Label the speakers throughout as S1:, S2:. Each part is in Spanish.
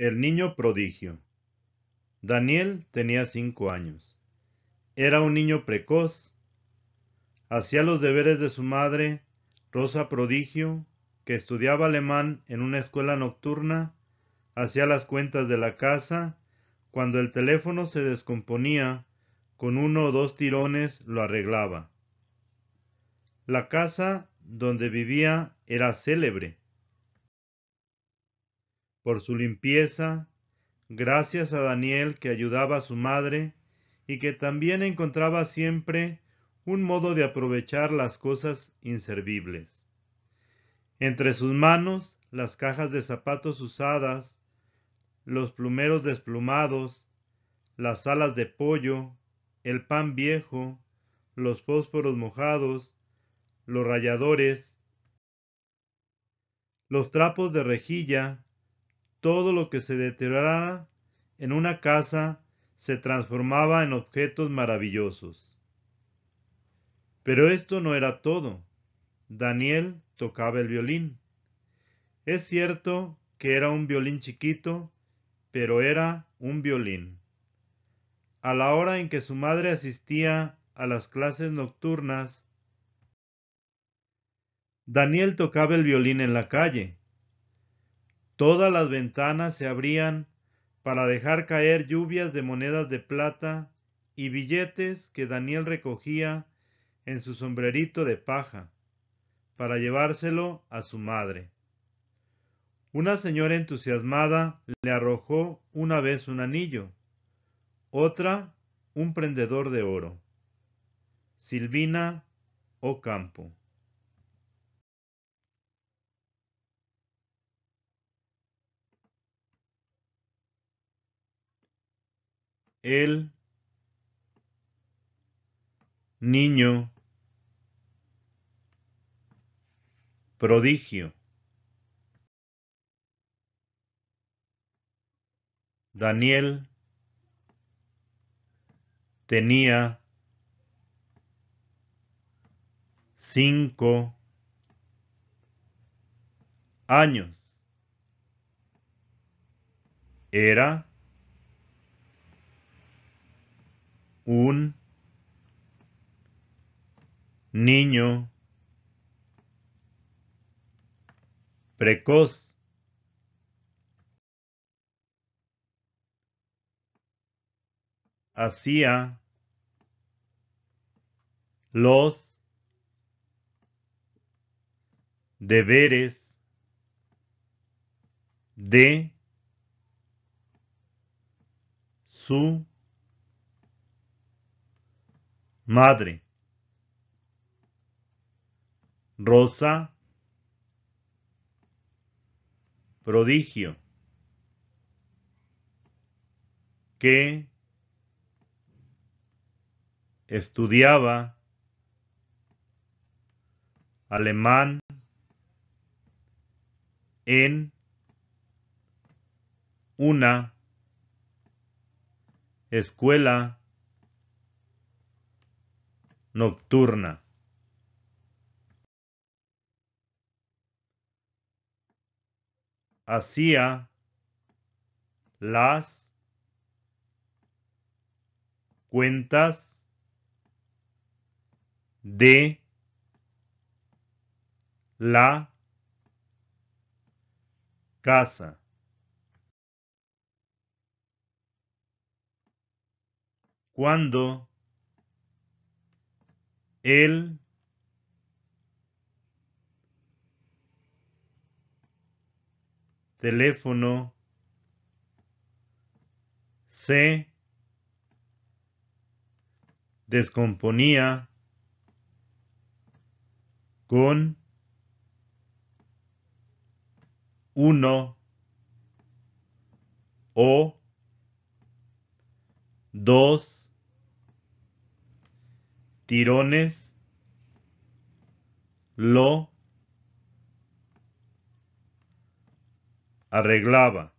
S1: El niño prodigio. Daniel tenía cinco años. Era un niño precoz. Hacía los deberes de su madre, Rosa Prodigio, que estudiaba alemán en una escuela nocturna, hacía las cuentas de la casa, cuando el teléfono se descomponía, con uno o dos tirones lo arreglaba. La casa donde vivía era célebre por su limpieza, gracias a Daniel que ayudaba a su madre y que también encontraba siempre un modo de aprovechar las cosas inservibles. Entre sus manos las cajas de zapatos usadas, los plumeros desplumados, las alas de pollo, el pan viejo, los fósforos mojados, los rayadores, los trapos de rejilla, todo lo que se deteriorara en una casa se transformaba en objetos maravillosos. Pero esto no era todo. Daniel tocaba el violín. Es cierto que era un violín chiquito, pero era un violín. A la hora en que su madre asistía a las clases nocturnas, Daniel tocaba el violín en la calle. Todas las ventanas se abrían para dejar caer lluvias de monedas de plata y billetes que Daniel recogía en su sombrerito de paja, para llevárselo a su madre. Una señora entusiasmada le arrojó una vez un anillo, otra un prendedor de oro. Silvina Ocampo el niño prodigio. Daniel tenía cinco años. Era un niño precoz. Hacía los deberes de su madre, rosa, prodigio, que estudiaba alemán en una escuela nocturna. Hacía las cuentas de la casa. Cuando el teléfono se descomponía con 1 o 2 tirones, lo arreglaba.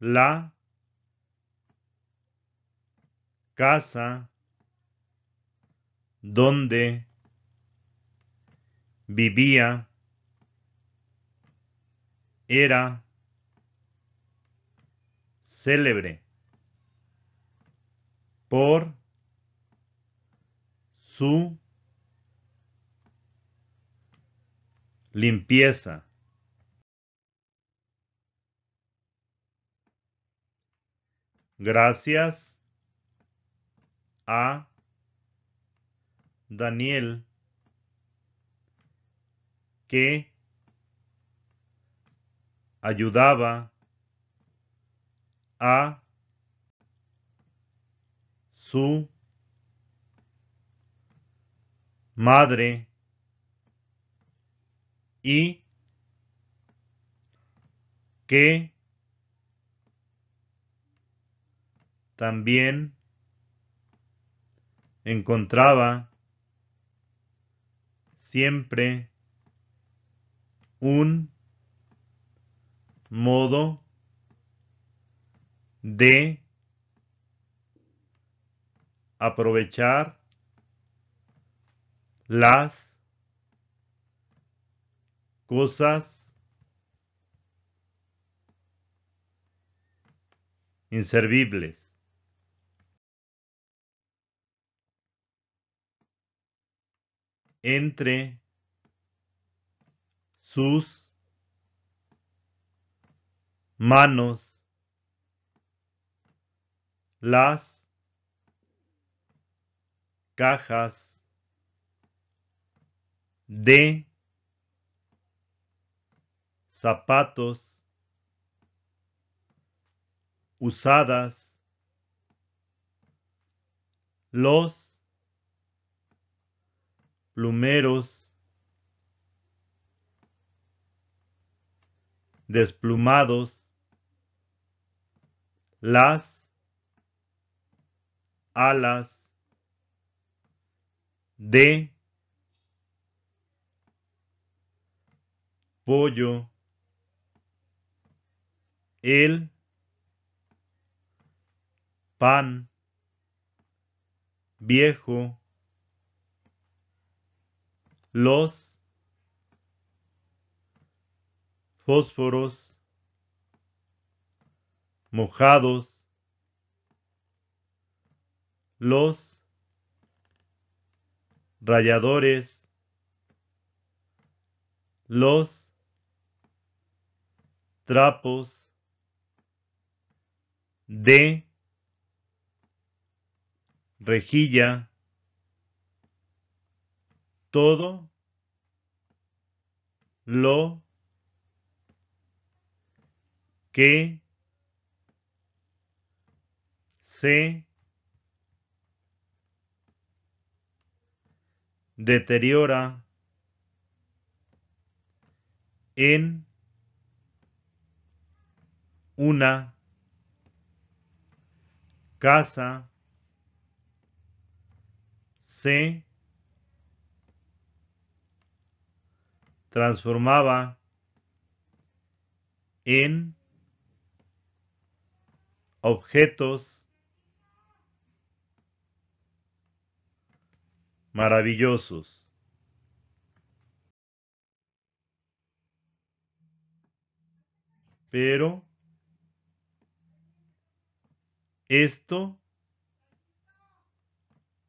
S1: La casa donde vivía era célebre por su limpieza. Gracias a Daniel que ayudaba a su madre y que también encontraba siempre un modo de aprovechar las cosas inservibles. entre sus manos las cajas de zapatos usadas los plumeros desplumados las alas de pollo el pan viejo los fósforos mojados los rayadores, los trapos de rejilla, todo lo que se deteriora en una casa se transformaba en objetos maravillosos. Pero esto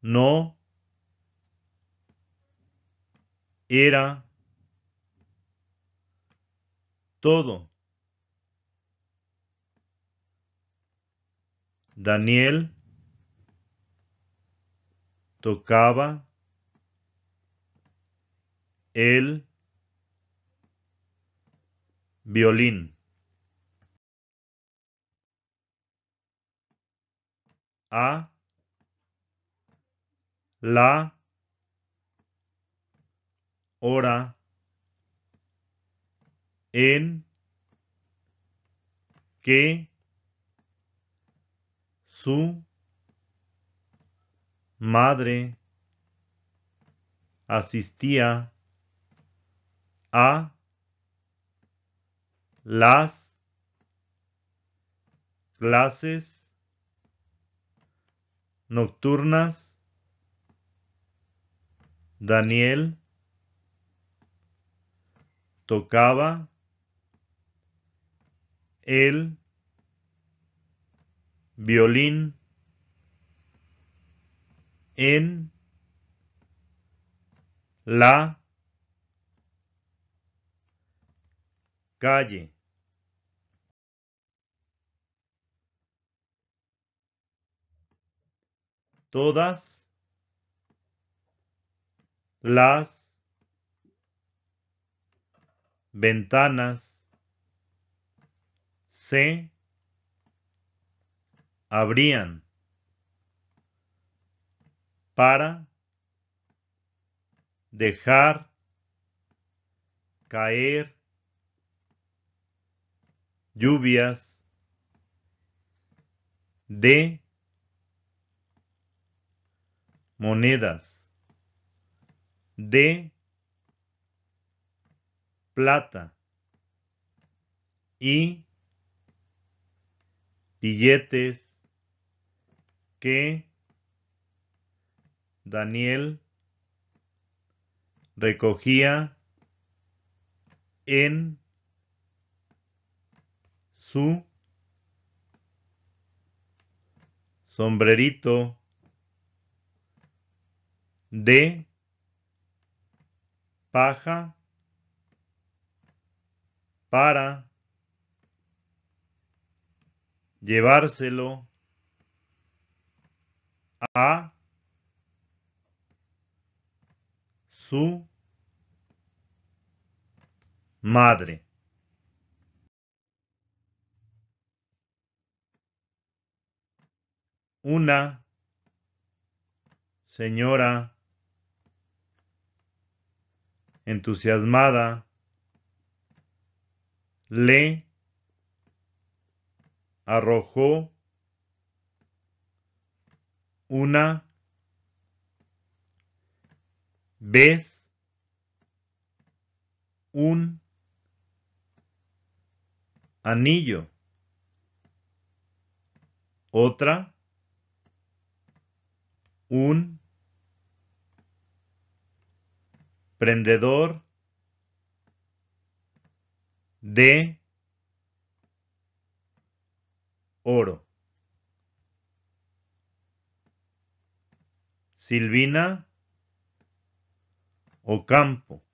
S1: no era todo. Daniel tocaba el violín. A la hora en que su madre asistía a las clases nocturnas. Daniel tocaba el violín en la calle todas las ventanas se abrían para dejar caer lluvias de monedas de plata y billetes que Daniel recogía en su sombrerito de paja para llevárselo a su madre. una señora entusiasmada le arrojó una vez un anillo otra un prendedor de oro. Silvina Ocampo.